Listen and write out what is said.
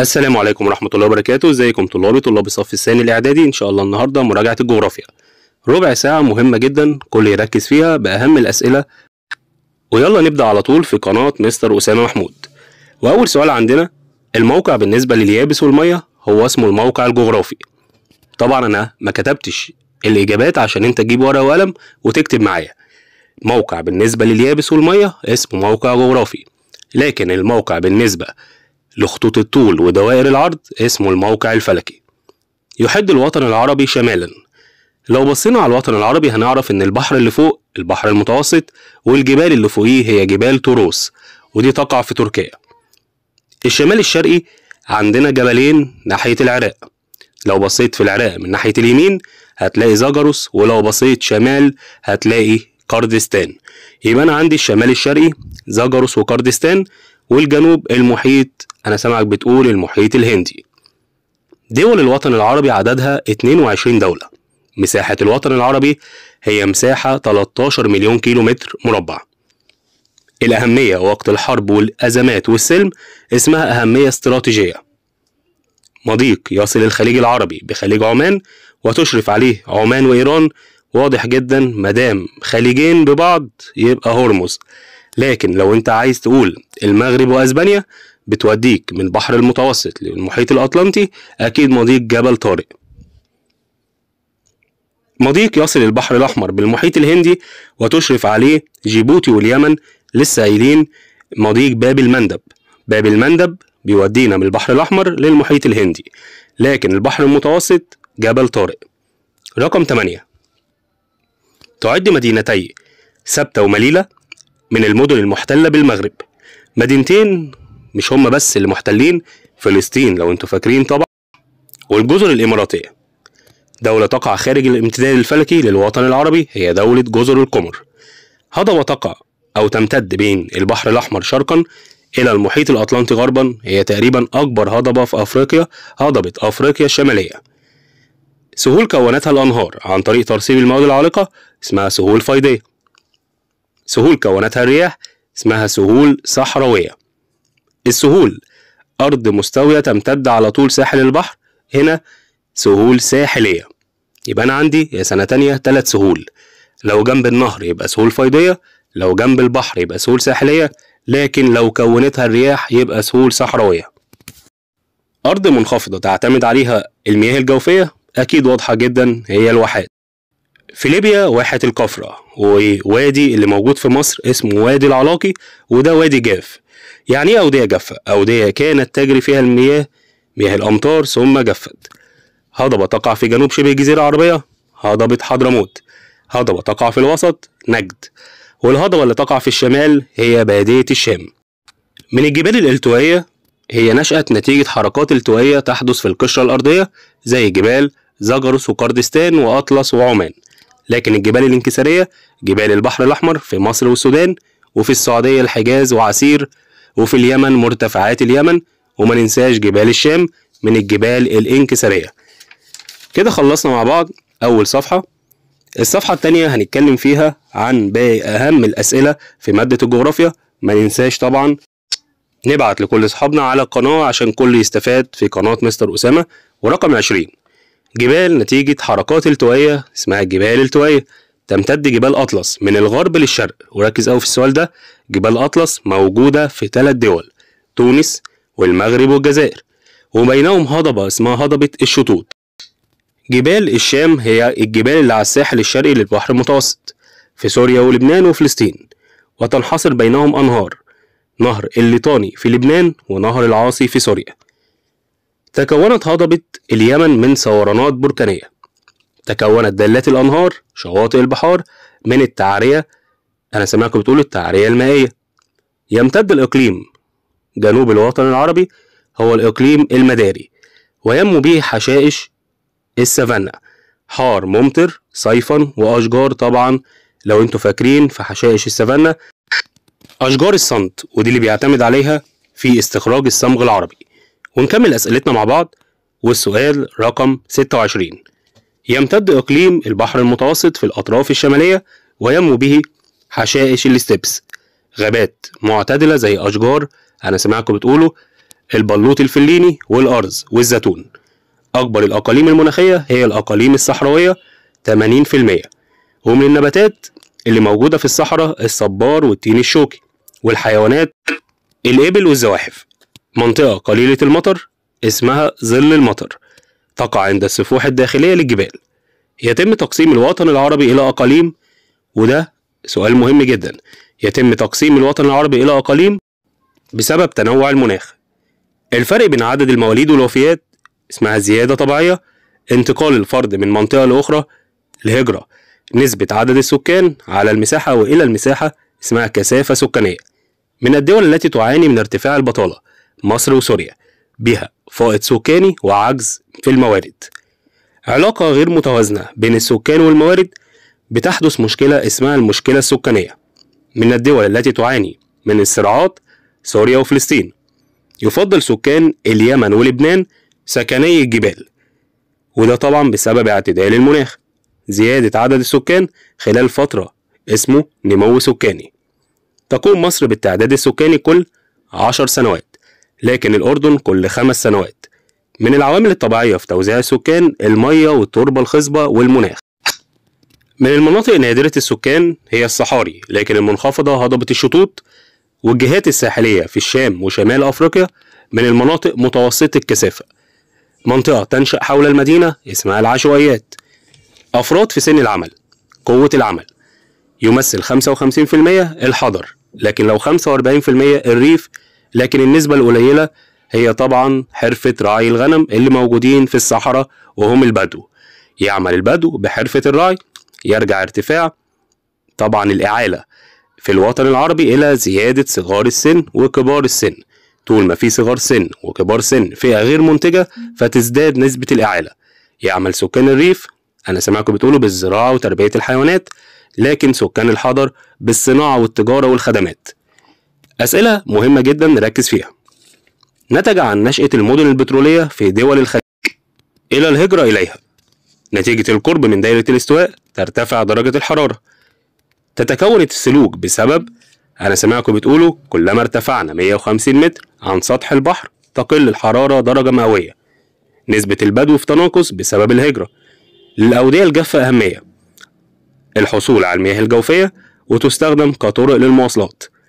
السلام عليكم ورحمة الله وبركاته ازيكم طلابي طلاب الصف الثاني الإعدادي إن شاء الله النهاردة مراجعة الجغرافيا ربع ساعة مهمة جدا كل يركز فيها بأهم الأسئلة ويلا نبدأ على طول في قناة مستر أسامة محمود وأول سؤال عندنا الموقع بالنسبة لليابس والمية هو اسمه الموقع الجغرافي طبعا أنا ما كتبتش الإجابات عشان أنت تجيب ورقة وقلم وتكتب معايا موقع بالنسبة لليابس والمية اسمه موقع جغرافي لكن الموقع بالنسبة لخطوط الطول ودوائر العرض اسمه الموقع الفلكي يحد الوطن العربي شمالا لو بصينا على الوطن العربي هنعرف ان البحر اللي فوق البحر المتوسط والجبال اللي فوقيه هي جبال توروس ودي تقع في تركيا الشمال الشرقي عندنا جبلين ناحية العراق لو بصيت في العراق من ناحية اليمين هتلاقي زجرس ولو بصيت شمال هتلاقي كردستان يبقى أنا عندي الشمال الشرقي زجرس وكردستان والجنوب المحيط أنا سامعك بتقول المحيط الهندي دول الوطن العربي عددها 22 دولة مساحة الوطن العربي هي مساحة 13 مليون كيلو متر مربع الأهمية وقت الحرب والأزمات والسلم اسمها أهمية استراتيجية مضيق يصل الخليج العربي بخليج عمان وتشرف عليه عمان وإيران واضح جدا مدام خليجين ببعض يبقى هرمز لكن لو انت عايز تقول المغرب واسبانيا بتوديك من بحر المتوسط للمحيط الأطلنطي أكيد مضيق جبل طارق مضيق يصل البحر الأحمر بالمحيط الهندي وتشرف عليه جيبوتي واليمن لسه قايلين مضيق باب المندب باب المندب بيودينا من البحر الأحمر للمحيط الهندي لكن البحر المتوسط جبل طارق رقم 8 تعد مدينتي سبتة ومليلة من المدن المحتلة بالمغرب مدينتين مش هم بس اللي محتلين فلسطين لو انتوا فاكرين طبعا والجزر الإماراتية دولة تقع خارج الامتداد الفلكي للوطن العربي هي دولة جزر القمر هضبة تقع أو تمتد بين البحر الأحمر شرقا إلى المحيط الأطلنطي غربا هي تقريبا أكبر هضبة في أفريقيا هضبة أفريقيا الشمالية سهول كونتها الأنهار عن طريق ترسيب المواد العالقة اسمها سهول فيضية سهول كونتها الرياح اسمها سهول صحراوية السهول أرض مستوية تمتد على طول ساحل البحر هنا سهول ساحلية يبقى أنا عندي يا سنة تانية تلات سهول لو جنب النهر يبقى سهول فيضية لو جنب البحر يبقى سهول ساحلية لكن لو كونتها الرياح يبقى سهول صحراوية أرض منخفضة تعتمد عليها المياه الجوفية أكيد واضحة جدا هي الواحات في ليبيا واحة الكفرة ووادي اللي موجود في مصر اسمه وادي العلاقي وده وادي جاف يعني ايه اوديه جافه اوديه كانت تجري فيها المياه مياه الامطار ثم جفت هضبه تقع في جنوب شبه الجزيره العربيه هضبه حضرموت هضبه تقع في الوسط نجد والهضبه اللي تقع في الشمال هي باديه الشام من الجبال الالتوائيه هي نشأت نتيجة حركات التوائية تحدث في القشرة الأرضية زي جبال زجرس وكردستان وأطلس وعمان لكن الجبال الانكسارية جبال البحر الأحمر في مصر والسودان وفي السعودية الحجاز وعسير وفي اليمن مرتفعات اليمن وما ننساش جبال الشام من الجبال الإنكسارية كده خلصنا مع بعض أول صفحة الصفحة التانية هنتكلم فيها عن باقي أهم الأسئلة في مادة الجغرافيا ما ننساش طبعا نبعت لكل أصحابنا على القناة عشان كل يستفاد في قناة مستر أسامة ورقم عشرين جبال نتيجة حركات التوائية اسمها الجبال التوائية تمتد جبال أطلس من الغرب للشرق وركز أوي في السؤال ده جبال أطلس موجودة في ثلاث دول تونس والمغرب والجزائر وبينهم هضبة اسمها هضبة الشطوط جبال الشام هي الجبال اللي على الساحل الشرقي للبحر المتوسط في سوريا ولبنان وفلسطين وتنحصر بينهم أنهار نهر الليطاني في لبنان ونهر العاصي في سوريا تكونت هضبة اليمن من ثورانات بركانية تكونت دلات الأنهار شواطئ البحار من التعرية أنا سمعكم بتقول التعرية المائية يمتد الإقليم جنوب الوطن العربي هو الإقليم المداري وينمو به حشائش السافانا حار ممطر صيفا وأشجار طبعا لو انتوا فاكرين في حشائش السافانا أشجار الصمت ودي اللي بيعتمد عليها في استخراج الصمغ العربي ونكمل أسئلتنا مع بعض والسؤال رقم 26 يمتد إقليم البحر المتوسط في الأطراف الشمالية وينمو به حشائش الستبس غابات معتدلة زي أشجار أنا سمعكم بتقولوا البلوط الفليني والأرز والزيتون أكبر الأقاليم المناخية هي الأقاليم الصحراوية 80% ومن النباتات اللي موجودة في الصحراء الصبار والتين الشوكي والحيوانات الإبل والزواحف منطقة قليلة المطر اسمها ظل المطر تقع عند السفوح الداخلية للجبال يتم تقسيم الوطن العربي إلى أقاليم وده سؤال مهم جدا يتم تقسيم الوطن العربي إلى أقاليم بسبب تنوع المناخ الفرق بين عدد المواليد والوفيات اسمها زيادة طبيعية انتقال الفرد من منطقة لأخرى الهجرة نسبة عدد السكان على المساحة وإلى المساحة اسمها كثافة سكانية من الدول التي تعاني من ارتفاع البطالة مصر وسوريا بها فائض سكاني وعجز في الموارد علاقة غير متوازنة بين السكان والموارد بتحدث مشكلة اسمها المشكلة السكانية من الدول التي تعاني من الصراعات سوريا وفلسطين يفضل سكان اليمن ولبنان سكني الجبال وده طبعا بسبب اعتدال المناخ زيادة عدد السكان خلال فترة اسمه نمو سكاني تقوم مصر بالتعداد السكاني كل عشر سنوات لكن الأردن كل خمس سنوات من العوامل الطبيعية في توزيع السكان المية والتربة الخصبة والمناخ من المناطق نادرة السكان هي الصحاري لكن المنخفضة هضبة الشطوط والجهات الساحلية في الشام وشمال أفريقيا من المناطق متوسطة الكثافة منطقة تنشأ حول المدينة اسمها العشوائيات أفراد في سن العمل قوة العمل يمثل 55% الحضر لكن لو 45% الريف لكن النسبة القليلة هي طبعا حرفة راعي الغنم اللي موجودين في الصحراء وهم البدو يعمل البدو بحرفة الرعي يرجع ارتفاع طبعا الإعالة في الوطن العربي إلى زيادة صغار السن وكبار السن طول ما في صغار سن وكبار سن فئة غير منتجة فتزداد نسبة الإعالة يعمل سكان الريف أنا سمعكم بتقولوا بالزراعة وتربية الحيوانات لكن سكان الحضر بالصناعة والتجارة والخدمات أسئلة مهمة جدا نركز فيها نتج عن نشأة المدن البترولية في دول الخليج إلى الهجرة إليها نتيجة القرب من دائرة الاستواء ترتفع درجة الحرارة تتكون السلوك بسبب أنا سمعكم بتقولوا كلما ارتفعنا 150 متر عن سطح البحر تقل الحرارة درجة مئوية نسبة البدو في تناقص بسبب الهجرة للأودية الجافة أهمية الحصول على المياه الجوفية وتستخدم كطرق للمواصلات